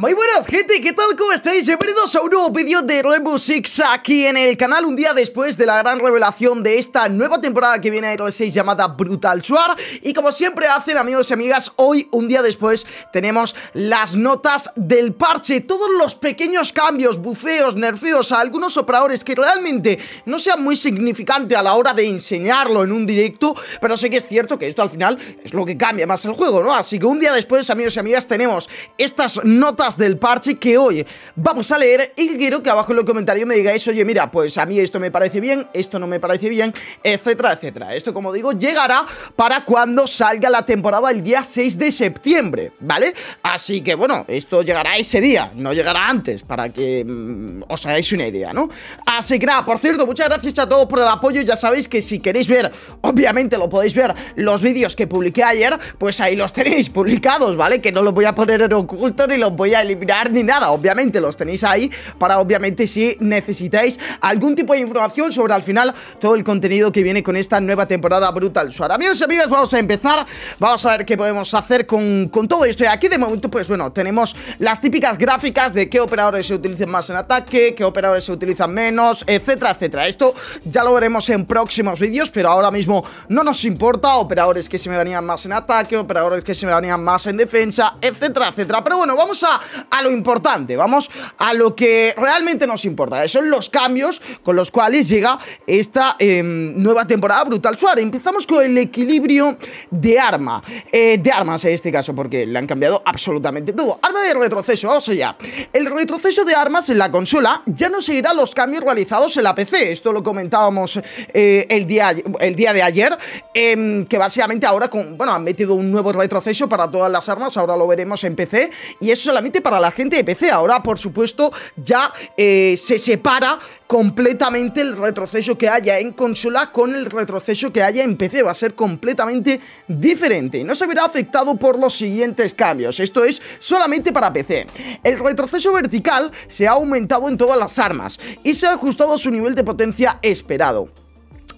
Muy buenas gente, ¿qué tal? ¿Cómo estáis? Bienvenidos a un nuevo vídeo de Rainbow Six aquí en el canal Un día después de la gran revelación de esta nueva temporada que viene de R6 llamada Brutal Suar Y como siempre hacen amigos y amigas, hoy un día después tenemos las notas del parche Todos los pequeños cambios, bufeos, nerfeos a algunos operadores que realmente no sean muy significantes a la hora de enseñarlo en un directo Pero sé que es cierto que esto al final es lo que cambia más el juego, ¿no? Así que un día después amigos y amigas tenemos estas notas del parche que hoy vamos a leer y quiero que abajo en los comentarios me digáis, oye, mira, pues a mí esto me parece bien, esto no me parece bien, etcétera, etcétera. Esto, como digo, llegará para cuando salga la temporada el día 6 de septiembre, ¿vale? Así que, bueno, esto llegará ese día, no llegará antes, para que mm, os hagáis una idea, ¿no? Así que nada, por cierto, muchas gracias a todos por el apoyo, ya sabéis que si queréis ver, obviamente lo podéis ver, los vídeos que publiqué ayer, pues ahí los tenéis publicados, ¿vale? Que no los voy a poner en oculto ni los voy a eliminar ni nada Obviamente los tenéis ahí para obviamente si necesitáis algún tipo de información sobre al final todo el contenido que viene con esta nueva temporada Brutal Suar. Amigos y amigas, vamos a empezar, vamos a ver qué podemos hacer con, con todo esto Y aquí de momento pues bueno, tenemos las típicas gráficas de qué operadores se utilizan más en ataque, qué operadores se utilizan menos, etcétera, etcétera Esto ya lo veremos en próximos vídeos, pero ahora mismo no nos importa Operadores que se me venían más en ataque, operadores que se me venían más en defensa, etcétera, etcétera Pero bueno, vamos a a lo importante, vamos a lo que realmente nos importa. Son los cambios con los cuales llega esta em, nueva temporada Brutal Suárez. Empezamos con el equilibrio de arma, eh, de armas en este caso, porque le han cambiado absolutamente todo. Arma de retroceso, vamos allá. El retroceso de armas en la consola ya no seguirá los cambios realizados en la PC. Esto lo comentábamos eh, el, día, el día de ayer, em, que básicamente ahora bueno, han metido un nuevo retroceso para todas las armas, ahora lo veremos en PC, y eso solamente para la gente de PC. Ahora, por supuesto, ya eh, se separa completamente el retroceso que haya en consola con el retroceso que haya en PC. Va a ser completamente diferente. No se verá afectado por los siguientes cambios. Esto es solamente para PC. El retroceso vertical se ha aumentado en todas las armas y se ha ajustado a su nivel de potencia esperado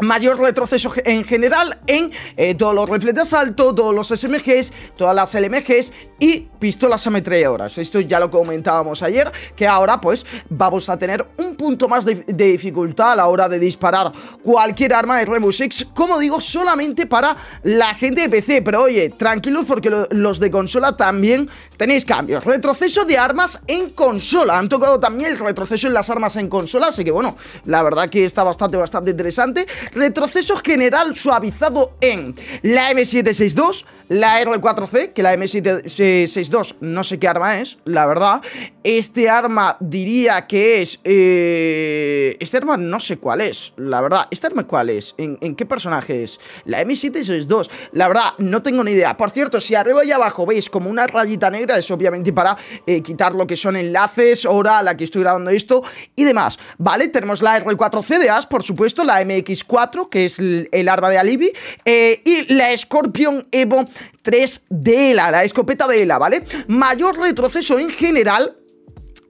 mayor retroceso en general en eh, todos los rifles de asalto, todos los SMGs, todas las LMGs y pistolas ametralladoras. Esto ya lo comentábamos ayer, que ahora pues vamos a tener un punto más de, dificultad a la hora de disparar cualquier arma de Remus Six, como digo, solamente para la gente de PC, pero oye, tranquilos porque los de consola también tenéis cambios. Retroceso de armas en consola, han tocado también el retroceso en las armas en consola, así que bueno, la verdad que está bastante, bastante interesante. Retroceso general suavizado en la M762, la R4C, que la M762 no sé qué arma es, la verdad. Este arma diría que es... Eh, este arma no sé cuál es, la verdad. ¿Este arma cuál es? ¿En, qué personaje es? La M762, la verdad, no tengo ni idea. Por cierto, si arriba y abajo veis como una rayita negra, es obviamente para eh, quitar lo que son enlaces, hora a la que estoy grabando esto y demás. ¿Vale? Tenemos la rl 4 c de AS, por supuesto, la MX4 que es el, arma de Alibi, eh, y la Scorpion Evo 3 de ELA, la escopeta de ELA, ¿vale? Mayor retroceso en general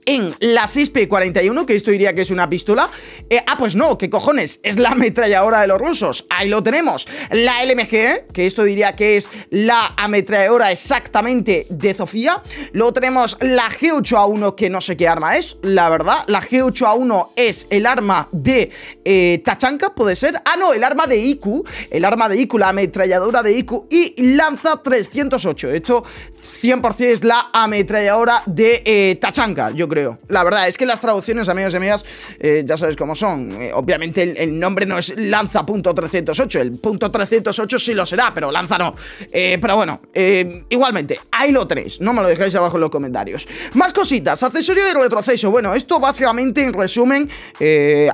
en la 6P41, que esto diría que es una pistola. Eh, ah, pues no, ¿qué cojones? Es la ametralladora de los rusos. Ahí lo tenemos. La LMG, eh, que esto diría que es la ametralladora exactamente de Sofía. Luego tenemos la G8A1, que no sé qué arma es, la verdad. La G8A1 es el arma de eh, Tachanka, puede ser. Ah, no, el arma de IQ. El arma de IQ, la ametralladora de IQ. Y lanza 308. Esto 100% es la ametralladora de eh, Tachanka, yo creo. La verdad, es que las traducciones, amigos y amigas, eh, ya sabéis cómo son. Eh, obviamente el, nombre no es lanza.308 el punto .308 sí lo será, pero lanza no. pero bueno, igualmente, ahí lo tenéis, no me lo dejáis abajo en los comentarios. Más cositas, accesorio de retroceso. Bueno, esto básicamente, en resumen,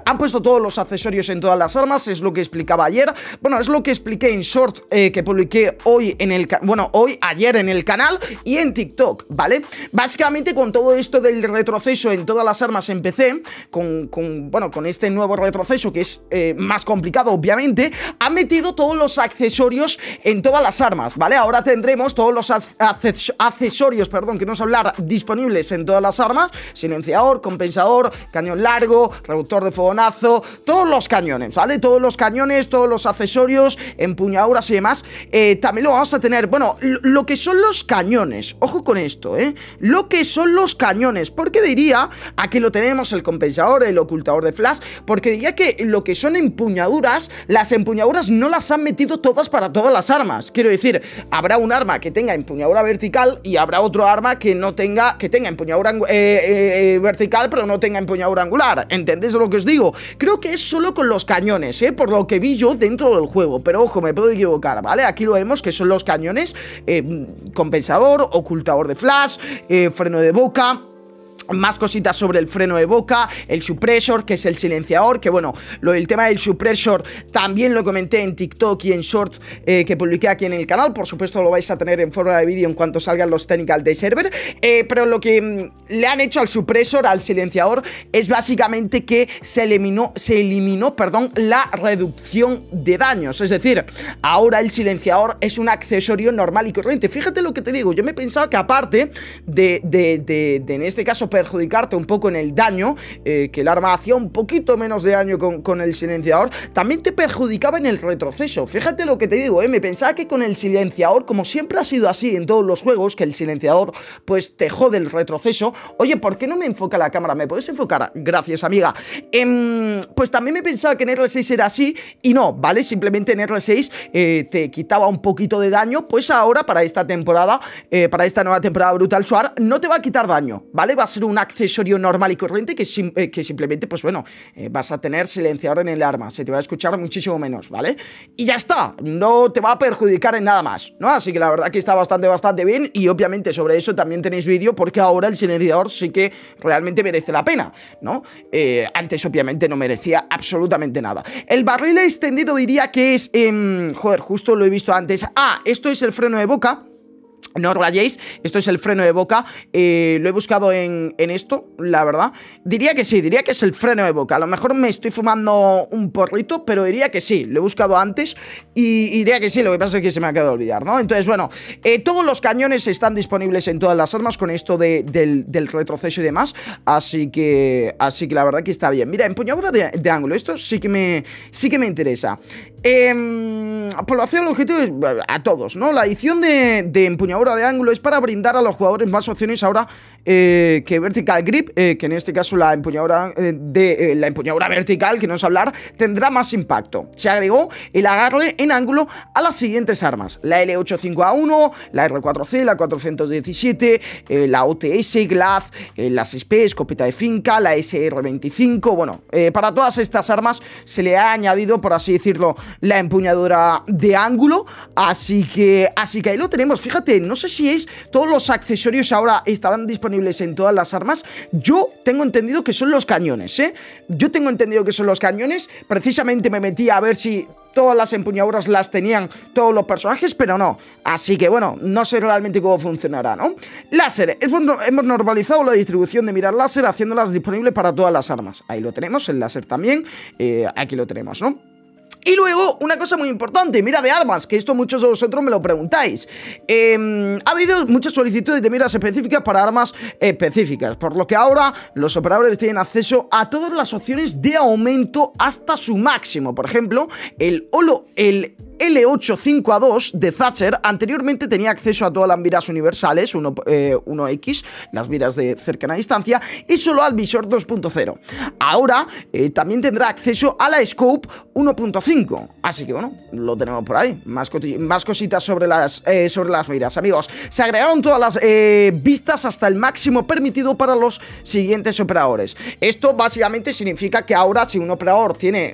han puesto todos los accesorios en todas las armas, es lo que explicaba ayer. Bueno, es lo que expliqué en short que publiqué hoy en el... Bueno, hoy, ayer en el canal y en TikTok, ¿vale? Básicamente con todo esto del retroceso en todas las armas en PC, con, bueno, con este nuevo retroceso que es eh, más complicado obviamente, Ha metido todos los accesorios en todas las armas, ¿vale? Ahora tendremos todos los accesorios, perdón, que no os hablar, disponibles en todas las armas, silenciador, compensador, cañón largo, reductor de fogonazo, todos los cañones, ¿vale? Todos los cañones, todos los accesorios, empuñaduras y demás, eh, también lo vamos a tener, bueno, lo que son los cañones, cañones. Ojo con esto, ¿eh? Lo que son los cañones. Porque diría, aquí lo tenemos, el compensador, el ocultador de flash, porque diría que lo que son empuñaduras, las empuñaduras no las han metido todas para todas las armas. Quiero decir, habrá un arma que tenga empuñadura vertical y habrá otro arma que no tenga, que tenga empuñadura eh, eh, eh, vertical, pero no tenga empuñadura angular. ¿Entendéis lo que os digo? Creo que es solo con los cañones, ¿eh? Por lo que vi yo dentro del juego. Pero ojo, me puedo equivocar, ¿vale? Aquí lo vemos, que son los cañones compensadores ocultador de flash, eh, freno de boca, más cositas sobre el freno de boca, el supresor, que es el silenciador, que bueno, lo del tema del supresor también lo comenté en TikTok y en Short eh, que publiqué aquí en el canal, por supuesto lo vais a tener en forma de vídeo en cuanto salgan los technical de server, eh, pero lo que mm, le han hecho al supresor, al silenciador, es básicamente que se eliminó, se eliminó, perdón, la reducción de daños, es decir, ahora el silenciador es un accesorio normal y corriente, fíjate lo que te digo, yo me he pensado que aparte de, de, de, de en este caso, perjudicarte un poco en el daño, eh, que el arma hacía un poquito menos de daño con, el silenciador, también te perjudicaba en el retroceso. Fíjate lo que te digo, ¿eh? me pensaba que con el silenciador, como siempre ha sido así en todos los juegos, que el silenciador pues te jode el retroceso, oye, ¿por qué no me enfoca la cámara? ¿Me puedes enfocar? Gracias, amiga. Em, pues también me pensaba que en R6 era así y no, ¿vale? Simplemente en R6 eh, te quitaba un poquito de daño, pues ahora para esta temporada, eh, para esta nueva temporada Brutal Suar, no te va a quitar daño, ¿vale? Va a ser un accesorio normal y corriente que, eh, que simplemente, pues bueno, eh, vas a tener silenciador en el arma, se te va a escuchar muchísimo menos, ¿vale? Y ya está, no te va a perjudicar en nada más, ¿no? Así que la verdad que está bastante, bastante bien y obviamente sobre eso también tenéis vídeo porque ahora el silenciador sí que realmente merece la pena, ¿no? Eh, antes obviamente no merecía absolutamente nada. El barril extendido diría que es, em, joder, justo lo he visto antes. Ah, esto es el freno de boca. No os rayéis, esto es el freno de boca eh, Lo he buscado en, esto, la verdad Diría que sí, diría que es el freno de boca A lo mejor me estoy fumando un porrito Pero diría que sí, lo he buscado antes Y, diría que sí, lo que pasa es que se me ha quedado olvidado, olvidar, ¿no? Entonces, bueno, eh, todos los cañones están disponibles en todas las armas Con esto del, retroceso y demás Así que, así que la verdad que está bien Mira, empuñadura de, de ángulo, esto sí que me, sí que me interesa eh, em, población, pues el objetivo es a todos, ¿no? La edición de, empuñadura de ángulo es para brindar a los jugadores más opciones ahora eh, que Vertical Grip, eh, que en este caso la empuñadura eh, de la empuñadura vertical, que no a hablar, tendrá más impacto. Se agregó el agarre en ángulo a las siguientes armas: la L85A1, la R4C, la 417, la OTS, La las SP, escopeta de finca, la SR25. Bueno, para todas estas armas se le ha añadido, por así decirlo, la empuñadura de ángulo. Así que, así que ahí lo tenemos. Fíjate, no sé si es todos los accesorios ahora estarán disponibles en todas las armas. Yo tengo entendido que son los cañones, ¿eh? Yo tengo entendido que son los cañones. Precisamente me metí a ver si todas las empuñaduras las tenían todos los personajes, pero no. Así que bueno, no sé realmente cómo funcionará, ¿no? Láser. Hemos normalizado la distribución de mirar láser haciéndolas disponibles para todas las armas. Ahí lo tenemos, el láser también. Eh, aquí lo tenemos, ¿no? Y luego, una cosa muy importante, mira de armas, que esto muchos de vosotros me lo preguntáis. Em, ha habido muchas solicitudes de miras específicas para armas específicas, por lo que ahora los operadores tienen acceso a todas las opciones de aumento hasta su máximo. Por ejemplo, el, holo, el L85A2 de Thatcher anteriormente tenía acceso a todas las miras universales 1, eh, x las miras de cercana distancia, y solo al visor 2.0. Ahora eh, también tendrá acceso a la Scope 1.5. Así que bueno, lo tenemos por ahí. Más, más cositas sobre las, eh, sobre las miras, amigos. Se agregaron todas las vistas hasta el máximo permitido para los siguientes operadores. Esto básicamente significa que ahora si un operador tiene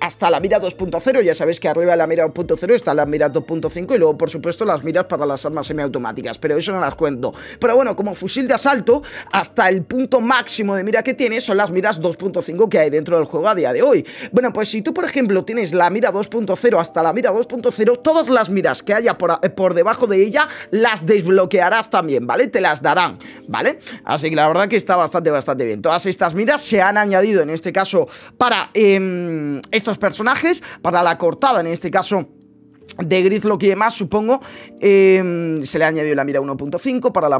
hasta la mira 2.0. Ya sabéis que arriba de la mira 2.0 está la mira 2.5 y luego, por supuesto, las miras para las armas semiautomáticas, pero eso no las cuento. Pero bueno, como fusil de asalto, hasta el punto máximo de mira que tiene son las miras 2.5 que hay dentro del juego a día de hoy. Bueno, pues si tú, por ejemplo, tienes la mira 2.0 hasta la mira 2.0, todas las miras que haya eh, por, debajo de ella las desbloquearás también, ¿vale? Te las darán, ¿vale? Así que la verdad que está bastante, bastante bien. Todas estas miras se han añadido, en este caso, para em, personajes para la cortada, en este caso de lo y demás, supongo. Em, se le ha añadido la mira 1.5 para la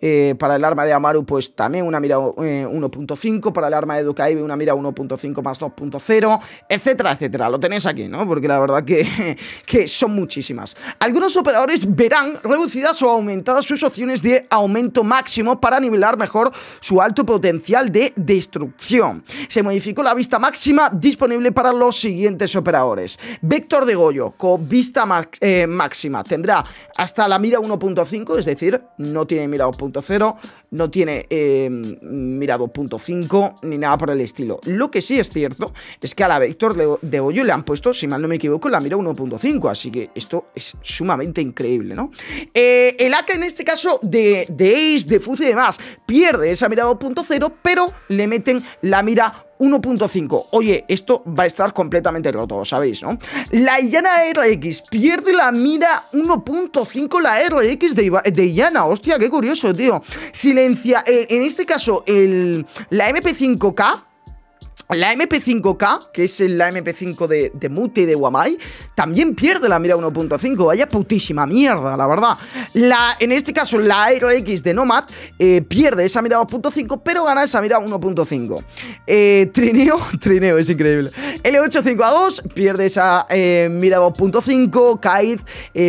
eh, para el arma de Amaru, pues también una mira 1.5, eh, para el arma de ducaybe una mira 1.5 más 2.0, etcétera, etcétera. Lo tenéis aquí, ¿no? Porque la verdad que, que son muchísimas. Algunos operadores verán reducidas o aumentadas sus opciones de aumento máximo para nivelar mejor su alto potencial de destrucción. Se modificó la vista máxima disponible para los siguientes operadores. Vector de Goyo, con vista eh, máxima. Tendrá hasta la mira 1.5, es decir, no tiene mira 2.0, no tiene eh, mira 2.5 ni nada por el estilo. Lo que sí es cierto es que a la Vector de, Hoyo le han puesto, si mal no me equivoco, la mira 1.5, así que esto es sumamente increíble, ¿no? Eh, el AK e en este caso de, de Ace, de Fuzz y demás, pierde esa mira 2.0, pero le meten la mira 1.5. Oye, esto va a estar completamente roto, ¿sabéis, no? La Llana RX pierde la mira 1.5 la RX de, de Llana. Hostia, qué curioso, tío. Silencia, en este caso, el, la MP5K la MP5K, que es la MP5 de, Mute y de Guamai, también pierde la mira 1.5. Vaya putísima mierda, la verdad. La, en este caso, la Aero X de Nomad eh, pierde esa mira 2.5, pero gana esa mira 1.5. Eh, trineo, trineo, es increíble. l 85 a 2 pierde esa eh, mira 2.5. Kaid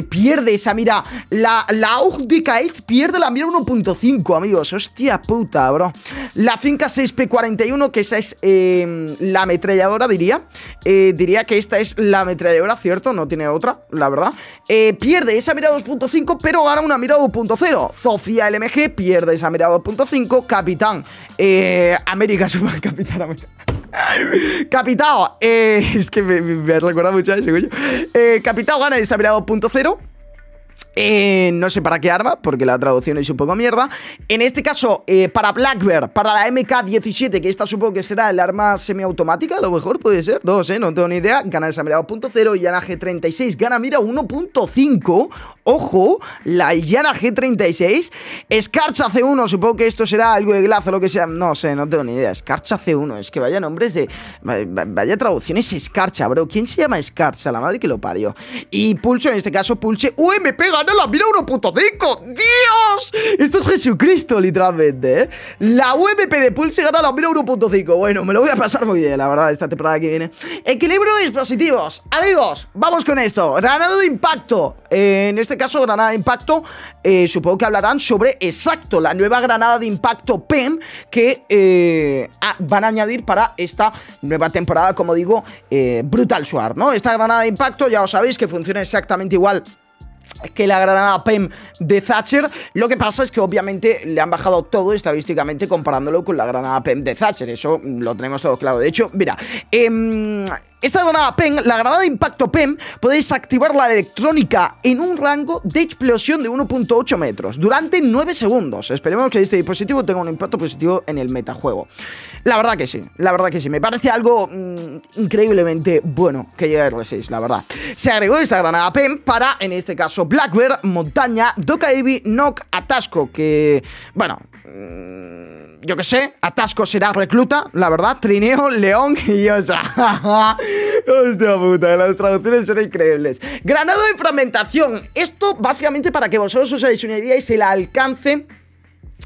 pierde esa mira. La, la AUG de Kaid pierde la mira 1.5, amigos. Hostia puta, bro. La Finca 6P41, que esa es. Em, la ametralladora, diría. Eh, diría que esta es la ametralladora, cierto, no tiene otra, la verdad. Eh, pierde esa mirada 2.5, pero gana una mirada 2.0. Sofía LMG pierde esa mirada 2.5. Capitán eh, América, super Capitán América. Capitao, es que me, has recordado mucho a ese, coño. Capitao gana esa mirada 2.0. Eh, no sé para qué arma, porque la traducción es un poco mierda. En este caso, eh, para Blackbeard, para la MK-17, que esta supongo que será el arma semiautomática, a lo mejor puede ser. Dos, ¿eh? No tengo ni idea. Gana esa mira 2.0 y Yana G36. Gana mira 1.5. Ojo, la Yana G36. Escarcha C1, supongo que esto será algo de glazo o lo que sea. No sé, no tengo ni idea. Escarcha C1, es que vaya nombres de. Vaya traducciones, escarcha, bro. ¿Quién se llama escarcha? La madre que lo parió. Y pulso, en este caso, pulche. ¡Uy, me pega! gana la 1.5 ¡Dios! Esto es Jesucristo, literalmente, ¿eh? La UMP de Pulse gana la mira 1.5 Bueno, me lo voy a pasar muy bien, la verdad, esta temporada que viene Equilibrio de dispositivos Amigos, vamos con esto Granada de impacto eh, En este caso, granada de impacto eh, Supongo que hablarán sobre, exacto, la nueva granada de impacto PEN Que van a añadir para esta nueva temporada, como digo, Brutal Sword, ¿no? Esta granada de impacto, ya os sabéis que funciona exactamente igual que la granada PEM de Thatcher. Lo que pasa es que obviamente le han bajado todo estadísticamente comparándolo con la granada PEM de Thatcher. Eso lo tenemos todo claro. De hecho, mira, em, esta granada PEM, la granada de impacto PEN, podéis activar la electrónica en un rango de explosión de 1.8 metros durante 9 segundos. Esperemos que este dispositivo tenga un impacto positivo en el metajuego. La verdad que sí, la verdad que sí. Me parece algo mm, increíblemente bueno que llegue a R6, la verdad. Se agregó esta granada PEN para, en este caso, Black Bear, Montaña, Doca Knock, Atasco, que, bueno, Mm, yo qué sé, Atasco será recluta, la verdad, Trineo, León y Osa. Hostia puta, las traducciones son increíbles. Granado de fragmentación. Esto básicamente para que vosotros os una idea y se la alcance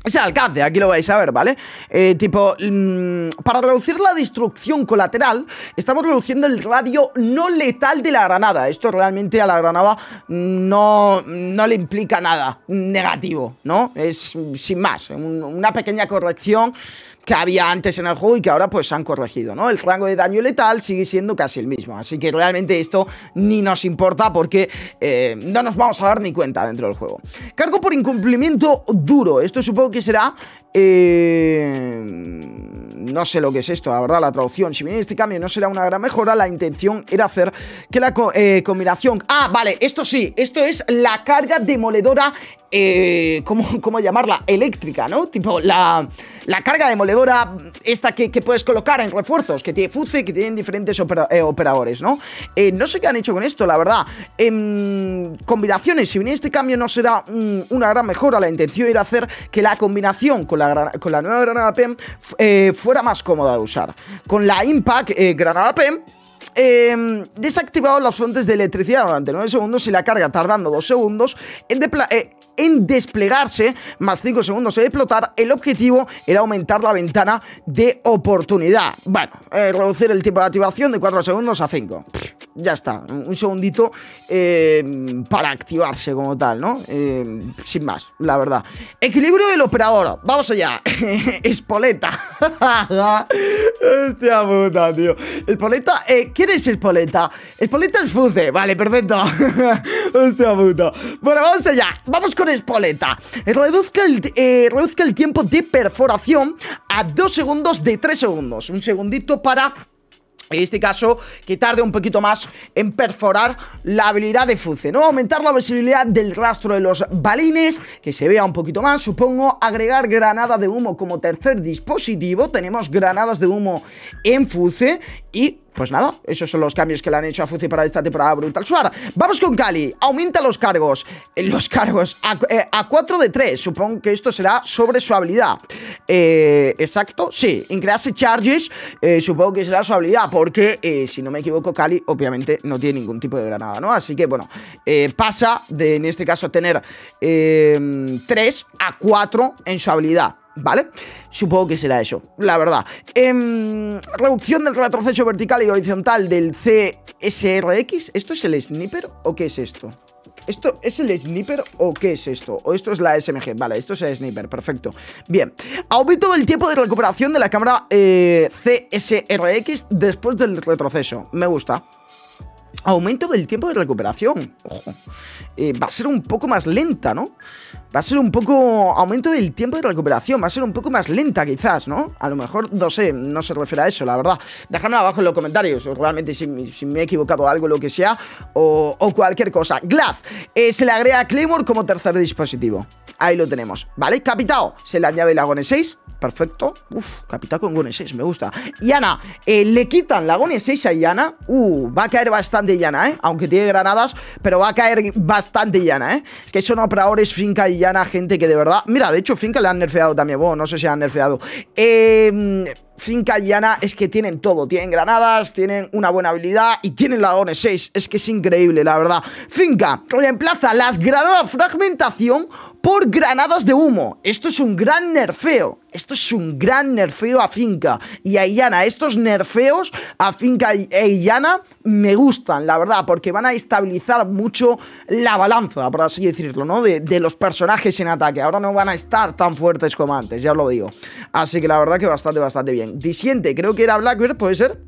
es alcance, aquí lo vais a ver, ¿vale? Eh, tipo, mm, para reducir la destrucción colateral, estamos reduciendo el radio no letal de la granada. Esto realmente a la granada no, no le implica nada negativo, ¿no? Es sin más, una pequeña corrección que había antes en el juego y que ahora pues han corregido, ¿no? El rango de daño letal sigue siendo casi el mismo, así que realmente esto ni nos importa porque eh, no nos vamos a dar ni cuenta dentro del juego. Cargo por incumplimiento duro, esto supongo que ¿Qué será. Eh, no sé lo que es esto, la verdad, la traducción. Si bien este cambio no será una gran mejora, la intención era hacer que la eh, combinación... Ah, vale, esto sí, esto es la carga demoledora eh, ¿cómo, llamarla? Eléctrica, ¿no? Tipo, la, la carga demoledora esta que, puedes colocar en refuerzos, que tiene FUCE, que tienen diferentes eh, operadores, ¿no? no sé qué han hecho con esto, la verdad. Em, combinaciones, si bien este cambio no será una gran mejora, la intención era hacer que la combinación con la, con la nueva granada PEM fuera más cómoda de usar. Con la Impact eh, Granada Pen Em, desactivado las fuentes de electricidad durante 9 segundos y la carga tardando 2 segundos eh, en, desplegarse, más 5 segundos en explotar, el objetivo era aumentar la ventana de oportunidad. Bueno, eh, reducir el tiempo de activación de 4 segundos a 5. ya está, un segundito em, para activarse como tal, ¿no? Em, sin más, la verdad. Equilibrio del operador, vamos allá. Espoleta. Hostia puta, tío. Espoleta, eh, ¿Quién es Espoleta? Espoleta es Fuce, vale, perfecto Hostia puta Bueno, vamos allá, vamos con Espoleta eh, Reduzca el, tiempo de perforación a 2 segundos de 3 segundos Un segundito para en este caso, que tarde un poquito más en perforar la habilidad de Fuce, ¿no? Aumentar la visibilidad del rastro de los balines, que se vea un poquito más, supongo. Agregar granada de humo como tercer dispositivo. Tenemos granadas de humo en Fuce y pues nada, esos son los cambios que le han hecho a Fuzi para esta temporada brutal. Suar, vamos con Cali. Aumenta los cargos. Eh, los cargos a, 4 eh, de 3. Supongo que esto será sobre su habilidad. Eh, exacto, sí. Increase charges. supongo que será su habilidad. Porque, si no me equivoco, Cali obviamente no tiene ningún tipo de granada, ¿no? Así que, bueno, pasa de, en este caso, tener 3 a 4 en su habilidad. ¿vale? Supongo que será eso, la verdad. Em, reducción del retroceso vertical y horizontal del CSRX. ¿Esto es el sniper o qué es esto? ¿Esto es el sniper o qué es esto? ¿O esto es la SMG? Vale, esto es el sniper, perfecto. Bien, aumento del tiempo de recuperación de la cámara eh, CSRX después del retroceso. Me gusta, aumento del tiempo de recuperación. Eh, va a ser un poco más lenta, ¿no? Va a ser un poco... Aumento del tiempo de recuperación. Va a ser un poco más lenta, quizás, ¿no? A lo mejor, no sé, no se refiere a eso, la verdad. déjamelo abajo en los comentarios. Realmente, si, me he equivocado algo, lo que sea. O, cualquier cosa. Glaz. Eh, se le agrega Claymore como tercer dispositivo. Ahí lo tenemos. ¿Vale? Capitao. Se le añade el Agone 6 perfecto. Uf, capital con Gone 6, me gusta. Yana, eh, le quitan la Gone 6 a Yana. Uh, va a caer bastante Yana, ¿eh? Aunque tiene granadas, pero va a caer bastante Yana, ¿eh? Es que son operadores Finca y Yana, gente que de verdad... Mira, de hecho Finca le han nerfeado también. Bueno, no sé si han nerfeado. Em, Finca y Yana... es que tienen todo. Tienen granadas, tienen una buena habilidad y tienen la Gone 6. Es que es increíble, la verdad. Finca reemplaza las granadas fragmentación por granadas de humo. Esto es un gran nerfeo. Esto es un gran nerfeo a Finca y a Illana. Estos nerfeos a Finca e Illana me gustan, la verdad, porque van a estabilizar mucho la balanza, por así decirlo, ¿no? De, los personajes en ataque. Ahora no van a estar tan fuertes como antes, ya lo digo. Así que la verdad que bastante, bastante bien. Disiente, creo que era Blackbird, ¿puede ser?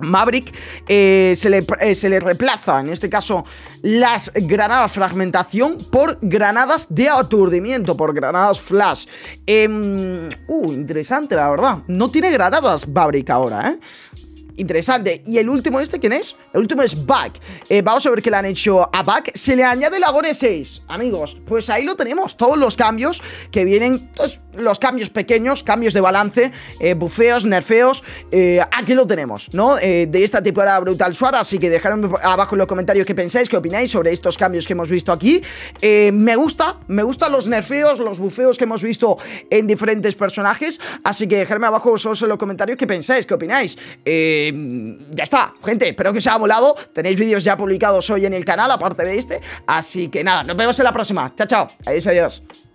Maverick eh, se, le, eh, reemplaza, en este caso, las granadas fragmentación por granadas de aturdimiento, por granadas flash. Em, uh, interesante, la verdad. No tiene granadas Maverick ahora, ¿eh? interesante. ¿Y el último este quién es? El último es Back. Eh, vamos a ver qué le han hecho a Back. Se le añade la 6, amigos. Pues ahí lo tenemos, todos los cambios que vienen, pues, los cambios pequeños, cambios de balance, eh, bufeos, nerfeos. Eh, aquí lo tenemos, ¿no? de esta temporada Brutal Suar, así que dejadme abajo en los comentarios qué pensáis, qué opináis sobre estos cambios que hemos visto aquí. me gusta, me gustan los nerfeos, los bufeos que hemos visto en diferentes personajes, así que dejadme abajo vosotros en los comentarios qué pensáis, qué opináis. Eh, Em, ya está, gente, espero que os haya molado. Tenéis vídeos ya publicados hoy en el canal, aparte de este. Así que nada, nos vemos en la próxima. Chao, chao. Adiós, adiós.